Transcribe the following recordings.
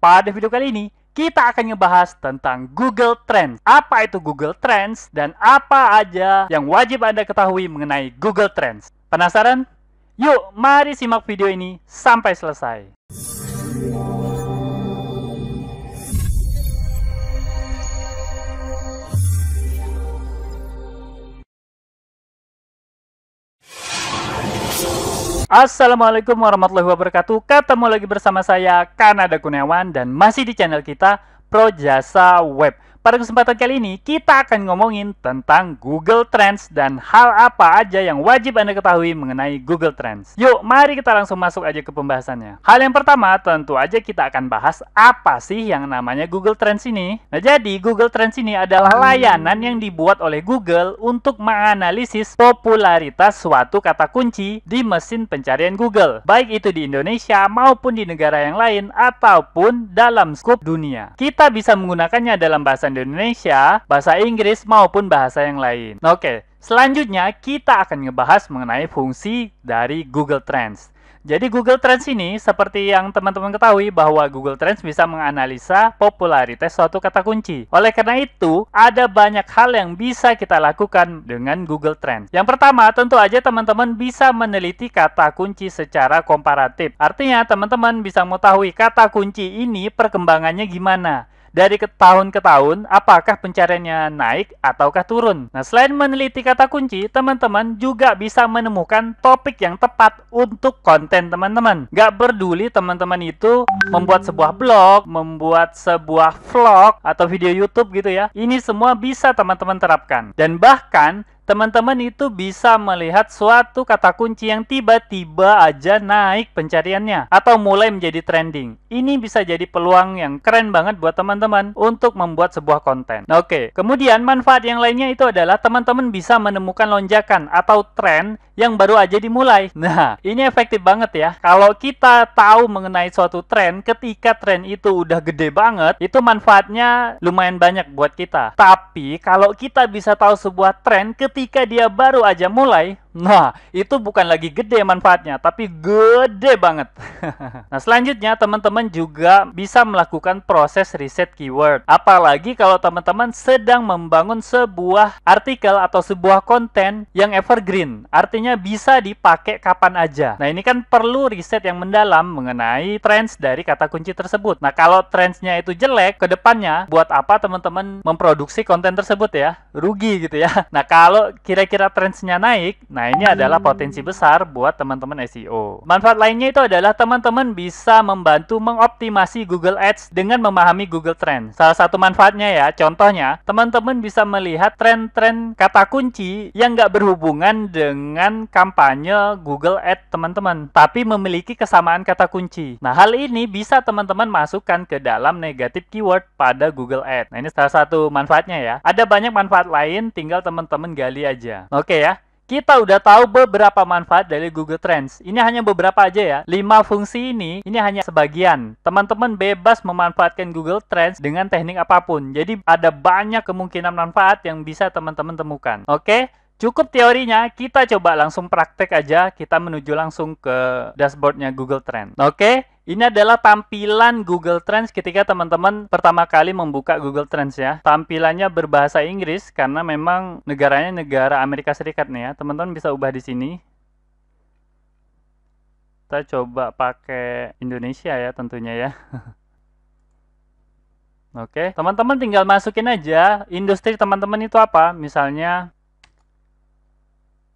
Pada video kali ini, kita akan ngebahas tentang Google Trends. Apa itu Google Trends dan apa aja yang wajib Anda ketahui mengenai Google Trends. Penasaran? Yuk, mari simak video ini sampai selesai. Assalamualaikum warahmatullahi wabarakatuh. Ketemu lagi bersama saya Kanada Gunawan dan masih di channel kita Projasa Web. Pada kesempatan kali ini, kita akan ngomongin tentang Google Trends dan hal apa aja yang wajib Anda ketahui mengenai Google Trends. Yuk, mari kita langsung masuk aja ke pembahasannya. Hal yang pertama, tentu aja kita akan bahas apa sih yang namanya Google Trends ini. Nah, jadi Google Trends ini adalah layanan yang dibuat oleh Google untuk menganalisis popularitas suatu kata kunci di mesin pencarian Google, baik itu di Indonesia maupun di negara yang lain ataupun dalam skup dunia. Kita bisa menggunakannya dalam bahasa di Indonesia, bahasa Inggris, maupun bahasa yang lain. Oke, selanjutnya kita akan ngebahas mengenai fungsi dari Google Trends. Jadi Google Trends ini seperti yang teman-teman ketahui bahwa Google Trends bisa menganalisa popularitas suatu kata kunci. Oleh karena itu, ada banyak hal yang bisa kita lakukan dengan Google Trends. Yang pertama, tentu aja teman-teman bisa meneliti kata kunci secara komparatif. Artinya, teman-teman bisa mengetahui kata kunci ini perkembangannya gimana dari tahun ke tahun apakah pencariannya naik ataukah turun. Nah, selain meneliti kata kunci, teman-teman juga bisa menemukan topik yang tepat untuk konten teman-teman. Gak peduli teman-teman itu membuat sebuah blog, membuat sebuah vlog atau video YouTube gitu ya. Ini semua bisa teman-teman terapkan. Dan bahkan teman-teman itu bisa melihat suatu kata kunci yang tiba-tiba aja naik pencariannya atau mulai menjadi trending. Ini bisa jadi peluang yang keren banget buat teman-teman untuk membuat sebuah konten. Nah, Oke, okay. kemudian manfaat yang lainnya itu adalah teman-teman bisa menemukan lonjakan atau tren yang baru aja dimulai. Nah, ini efektif banget ya. Kalau kita tahu mengenai suatu tren, ketika tren itu udah gede banget, itu manfaatnya lumayan banyak buat kita. Tapi kalau kita bisa tahu sebuah tren ketika ketika dia baru aja mulai Nah, itu bukan lagi gede manfaatnya, tapi gede banget. nah, selanjutnya teman-teman juga bisa melakukan proses riset keyword. Apalagi kalau teman-teman sedang membangun sebuah artikel atau sebuah konten yang evergreen. Artinya bisa dipakai kapan aja. Nah, ini kan perlu riset yang mendalam mengenai trends dari kata kunci tersebut. Nah, kalau trendsnya itu jelek, ke depannya buat apa teman-teman memproduksi konten tersebut ya? Rugi gitu ya. Nah, kalau kira-kira trendsnya naik, nah Nah, ini adalah potensi besar buat teman-teman SEO. Manfaat lainnya itu adalah teman-teman bisa membantu mengoptimasi Google Ads dengan memahami Google Trend. Salah satu manfaatnya ya, contohnya, teman-teman bisa melihat tren-tren kata kunci yang nggak berhubungan dengan kampanye Google Ads teman-teman, tapi memiliki kesamaan kata kunci. Nah, hal ini bisa teman-teman masukkan ke dalam negatif keyword pada Google Ads. Nah, ini salah satu manfaatnya ya. Ada banyak manfaat lain, tinggal teman-teman gali aja. Oke ya. Kita udah tahu beberapa manfaat dari Google Trends. Ini hanya beberapa aja ya. Lima fungsi ini, ini hanya sebagian. Teman-teman bebas memanfaatkan Google Trends dengan teknik apapun. Jadi ada banyak kemungkinan manfaat yang bisa teman-teman temukan. Oke? Cukup teorinya, kita coba langsung praktek aja. Kita menuju langsung ke dashboardnya Google Trends. Oke? Ini adalah tampilan Google Trends ketika teman-teman pertama kali membuka Google Trends ya. Tampilannya berbahasa Inggris karena memang negaranya negara Amerika Serikat nih ya. Teman-teman bisa ubah di sini. Kita coba pakai Indonesia ya tentunya ya. Oke, teman-teman tinggal masukin aja industri teman-teman itu apa. Misalnya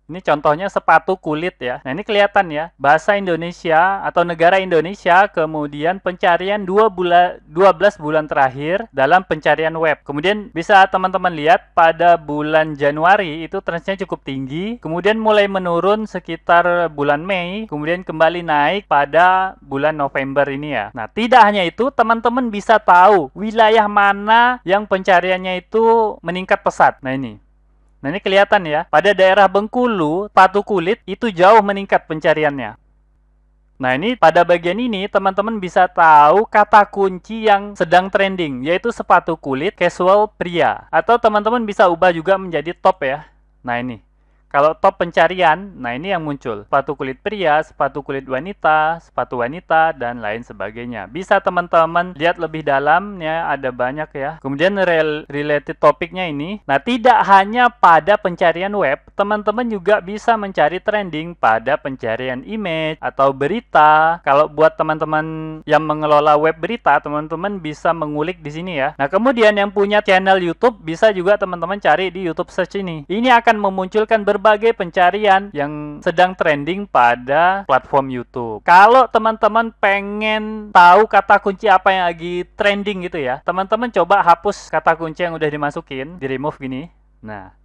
ini contohnya sepatu kulit ya. Nah ini kelihatan ya, bahasa Indonesia atau negara Indonesia kemudian pencarian 2 bulan, 12 bulan terakhir dalam pencarian web. Kemudian bisa teman-teman lihat pada bulan Januari itu trennya cukup tinggi, kemudian mulai menurun sekitar bulan Mei, kemudian kembali naik pada bulan November ini ya. Nah tidak hanya itu, teman-teman bisa tahu wilayah mana yang pencariannya itu meningkat pesat. Nah ini. Nah ini kelihatan ya, pada daerah Bengkulu, patu kulit itu jauh meningkat pencariannya. Nah ini pada bagian ini teman-teman bisa tahu kata kunci yang sedang trending, yaitu sepatu kulit casual pria. Atau teman-teman bisa ubah juga menjadi top ya. Nah ini. Kalau top pencarian, nah ini yang muncul. Sepatu kulit pria, sepatu kulit wanita, sepatu wanita, dan lain sebagainya. Bisa teman-teman lihat lebih dalamnya, ada banyak ya. Kemudian rel related topiknya ini. Nah tidak hanya pada pencarian web, teman-teman juga bisa mencari trending pada pencarian image atau berita. Kalau buat teman-teman yang mengelola web berita, teman-teman bisa mengulik di sini ya. Nah kemudian yang punya channel YouTube, bisa juga teman-teman cari di YouTube search ini. Ini akan memunculkan berbagai berbagai pencarian yang sedang trending pada platform YouTube. Kalau teman-teman pengen tahu kata kunci apa yang lagi trending gitu ya, teman-teman coba hapus kata kunci yang udah dimasukin, di remove gini. Nah,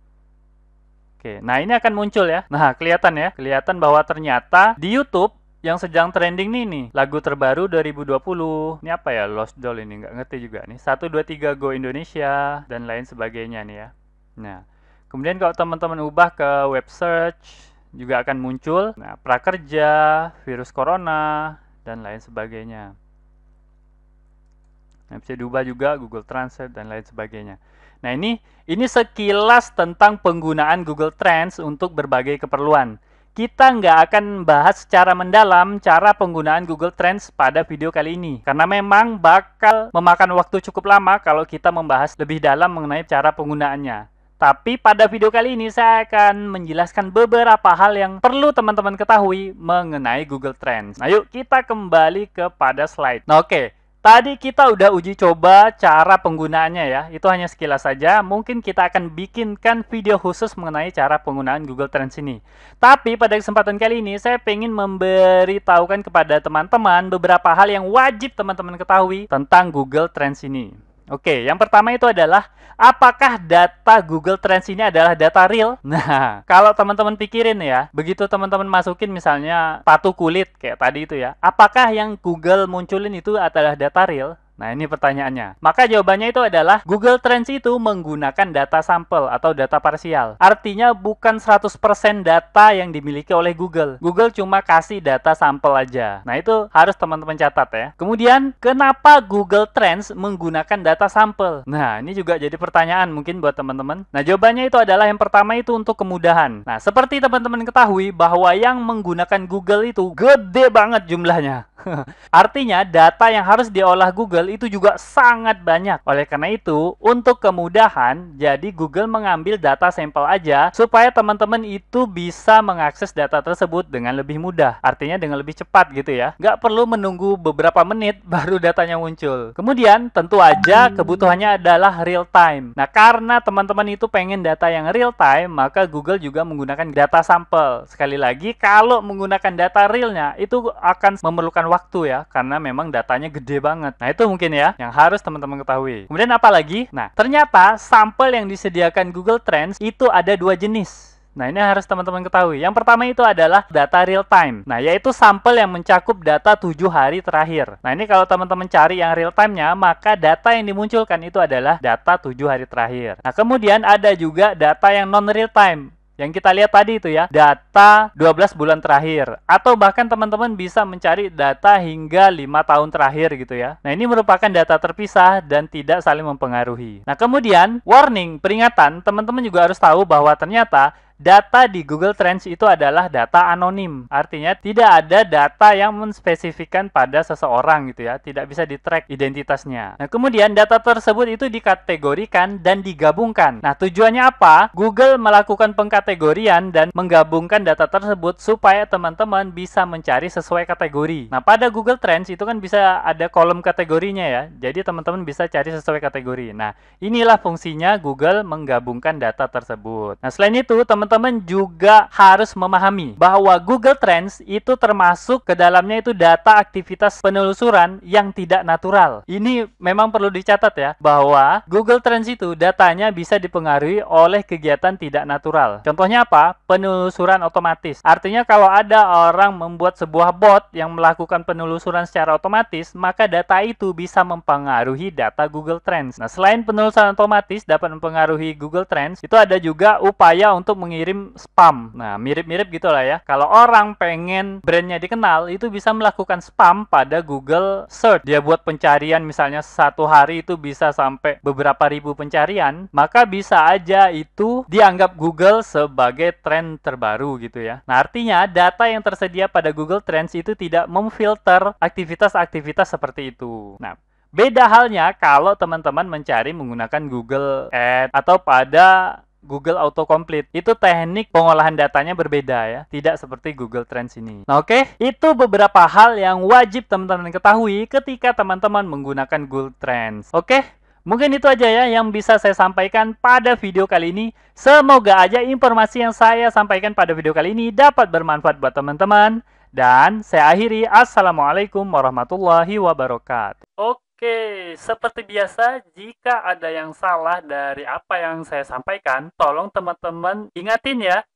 Oke, nah ini akan muncul ya. Nah, kelihatan ya, kelihatan bahwa ternyata di YouTube yang sedang trending nih nih lagu terbaru 2020 ini apa ya Lost Doll ini nggak ngerti juga nih 123 Go Indonesia dan lain sebagainya nih ya nah Kemudian kalau teman-teman ubah ke web search juga akan muncul nah, prakerja, virus corona, dan lain sebagainya. Nah, bisa diubah juga Google Translate dan lain sebagainya. Nah ini ini sekilas tentang penggunaan Google Trends untuk berbagai keperluan. Kita nggak akan bahas secara mendalam cara penggunaan Google Trends pada video kali ini. Karena memang bakal memakan waktu cukup lama kalau kita membahas lebih dalam mengenai cara penggunaannya. Tapi pada video kali ini saya akan menjelaskan beberapa hal yang perlu teman-teman ketahui mengenai Google Trends. Nah yuk kita kembali kepada slide. Nah oke, okay. tadi kita udah uji coba cara penggunaannya ya. Itu hanya sekilas saja. Mungkin kita akan bikinkan video khusus mengenai cara penggunaan Google Trends ini. Tapi pada kesempatan kali ini saya ingin memberitahukan kepada teman-teman beberapa hal yang wajib teman-teman ketahui tentang Google Trends ini. Oke, yang pertama itu adalah apakah data Google Trends ini adalah data real? Nah, kalau teman-teman pikirin ya, begitu teman-teman masukin misalnya patu kulit kayak tadi itu ya, apakah yang Google munculin itu adalah data real? Nah, ini pertanyaannya. Maka jawabannya itu adalah Google Trends itu menggunakan data sampel atau data parsial. Artinya bukan 100% data yang dimiliki oleh Google. Google cuma kasih data sampel aja. Nah, itu harus teman-teman catat ya. Kemudian, kenapa Google Trends menggunakan data sampel? Nah, ini juga jadi pertanyaan mungkin buat teman-teman. Nah, jawabannya itu adalah yang pertama itu untuk kemudahan. Nah, seperti teman-teman ketahui bahwa yang menggunakan Google itu gede banget jumlahnya. Artinya, data yang harus diolah Google itu juga sangat banyak. Oleh karena itu, untuk kemudahan, jadi Google mengambil data sampel aja supaya teman-teman itu bisa mengakses data tersebut dengan lebih mudah. Artinya dengan lebih cepat gitu ya. Nggak perlu menunggu beberapa menit baru datanya muncul. Kemudian, tentu aja kebutuhannya adalah real time. Nah, karena teman-teman itu pengen data yang real time, maka Google juga menggunakan data sampel. Sekali lagi, kalau menggunakan data realnya, itu akan memerlukan waktu ya karena memang datanya gede banget. Nah, itu mungkin ya yang harus teman-teman ketahui. Kemudian apa lagi? Nah, ternyata sampel yang disediakan Google Trends itu ada dua jenis. Nah, ini harus teman-teman ketahui. Yang pertama itu adalah data real time. Nah, yaitu sampel yang mencakup data 7 hari terakhir. Nah, ini kalau teman-teman cari yang real time-nya, maka data yang dimunculkan itu adalah data 7 hari terakhir. Nah, kemudian ada juga data yang non real time yang kita lihat tadi itu ya, data 12 bulan terakhir atau bahkan teman-teman bisa mencari data hingga lima tahun terakhir gitu ya. Nah, ini merupakan data terpisah dan tidak saling mempengaruhi. Nah, kemudian warning, peringatan, teman-teman juga harus tahu bahwa ternyata Data di Google Trends itu adalah data anonim. Artinya tidak ada data yang menspesifikkan pada seseorang gitu ya, tidak bisa di-track identitasnya. Nah, kemudian data tersebut itu dikategorikan dan digabungkan. Nah, tujuannya apa? Google melakukan pengkategorian dan menggabungkan data tersebut supaya teman-teman bisa mencari sesuai kategori. Nah, pada Google Trends itu kan bisa ada kolom kategorinya ya. Jadi teman-teman bisa cari sesuai kategori. Nah, inilah fungsinya Google menggabungkan data tersebut. Nah, selain itu, teman teman-teman juga harus memahami bahwa Google Trends itu termasuk ke dalamnya itu data aktivitas penelusuran yang tidak natural. Ini memang perlu dicatat ya bahwa Google Trends itu datanya bisa dipengaruhi oleh kegiatan tidak natural. Contohnya apa? Penelusuran otomatis. Artinya kalau ada orang membuat sebuah bot yang melakukan penelusuran secara otomatis, maka data itu bisa mempengaruhi data Google Trends. Nah, selain penelusuran otomatis dapat mempengaruhi Google Trends, itu ada juga upaya untuk mengisi mengirim spam. Nah, mirip-mirip lah ya. Kalau orang pengen brandnya dikenal, itu bisa melakukan spam pada Google Search. Dia buat pencarian misalnya satu hari itu bisa sampai beberapa ribu pencarian, maka bisa aja itu dianggap Google sebagai tren terbaru gitu ya. Nah, artinya data yang tersedia pada Google Trends itu tidak memfilter aktivitas-aktivitas seperti itu. Nah, Beda halnya kalau teman-teman mencari menggunakan Google Ads atau pada Google Autocomplete. Itu teknik pengolahan datanya berbeda ya, tidak seperti Google Trends ini. Nah, oke, okay? itu beberapa hal yang wajib teman-teman ketahui ketika teman-teman menggunakan Google Trends. Oke, okay? Mungkin itu aja ya yang bisa saya sampaikan pada video kali ini. Semoga aja informasi yang saya sampaikan pada video kali ini dapat bermanfaat buat teman-teman. Dan saya akhiri, Assalamualaikum warahmatullahi wabarakatuh. Oke, seperti biasa, jika ada yang salah dari apa yang saya sampaikan, tolong teman-teman ingatin ya,